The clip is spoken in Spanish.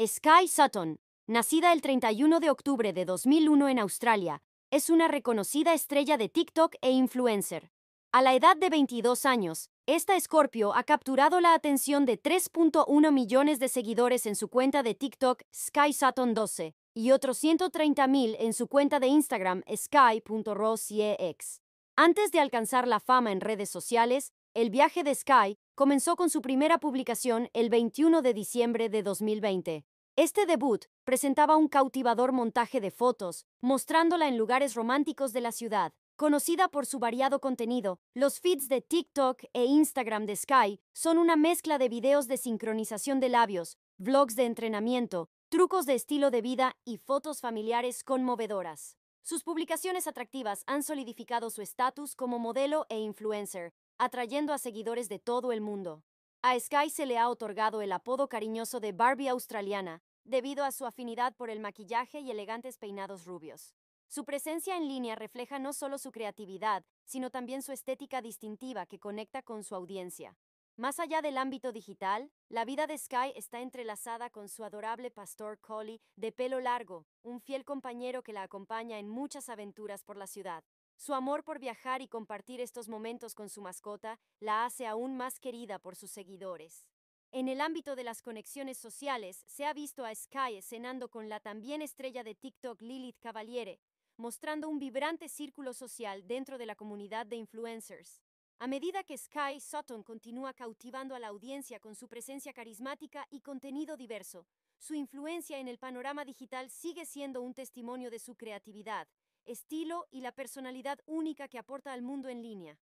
Sky Sutton, nacida el 31 de octubre de 2001 en Australia, es una reconocida estrella de TikTok e influencer. A la edad de 22 años, esta escorpio ha capturado la atención de 3.1 millones de seguidores en su cuenta de TikTok Sky 12 y otros 130.000 en su cuenta de Instagram sky.rosiex. Antes de alcanzar la fama en redes sociales, el viaje de Sky comenzó con su primera publicación el 21 de diciembre de 2020. Este debut presentaba un cautivador montaje de fotos, mostrándola en lugares románticos de la ciudad. Conocida por su variado contenido, los feeds de TikTok e Instagram de Sky son una mezcla de videos de sincronización de labios, vlogs de entrenamiento, trucos de estilo de vida y fotos familiares conmovedoras. Sus publicaciones atractivas han solidificado su estatus como modelo e influencer, atrayendo a seguidores de todo el mundo. A Sky se le ha otorgado el apodo cariñoso de Barbie australiana, debido a su afinidad por el maquillaje y elegantes peinados rubios. Su presencia en línea refleja no solo su creatividad, sino también su estética distintiva que conecta con su audiencia. Más allá del ámbito digital, la vida de Sky está entrelazada con su adorable pastor Collie de pelo largo, un fiel compañero que la acompaña en muchas aventuras por la ciudad. Su amor por viajar y compartir estos momentos con su mascota la hace aún más querida por sus seguidores. En el ámbito de las conexiones sociales, se ha visto a Sky cenando con la también estrella de TikTok Lilith Cavaliere, mostrando un vibrante círculo social dentro de la comunidad de influencers. A medida que Sky Sutton continúa cautivando a la audiencia con su presencia carismática y contenido diverso, su influencia en el panorama digital sigue siendo un testimonio de su creatividad, estilo y la personalidad única que aporta al mundo en línea.